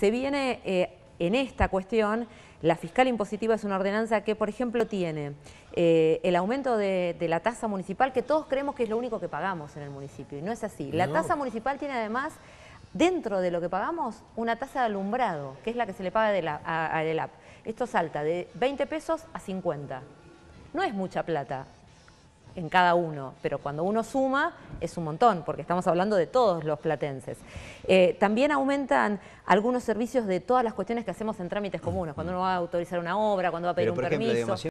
Se viene eh, en esta cuestión, la fiscal impositiva es una ordenanza que, por ejemplo, tiene eh, el aumento de, la tasa municipal, que todos creemos que es lo único que pagamos en el municipio, y no es así. La tasa municipal tiene además, dentro de lo que pagamos, una tasa de alumbrado, que es la que se le paga a, el Esto salta de 20 pesos a 50. No es mucha plata, en cada uno, pero cuando uno suma es un montón, porque estamos hablando de todos los platenses. Eh, también aumentan algunos servicios de todas las cuestiones que hacemos en trámites comunes, cuando uno va a autorizar una obra, cuando va a pedir un permiso.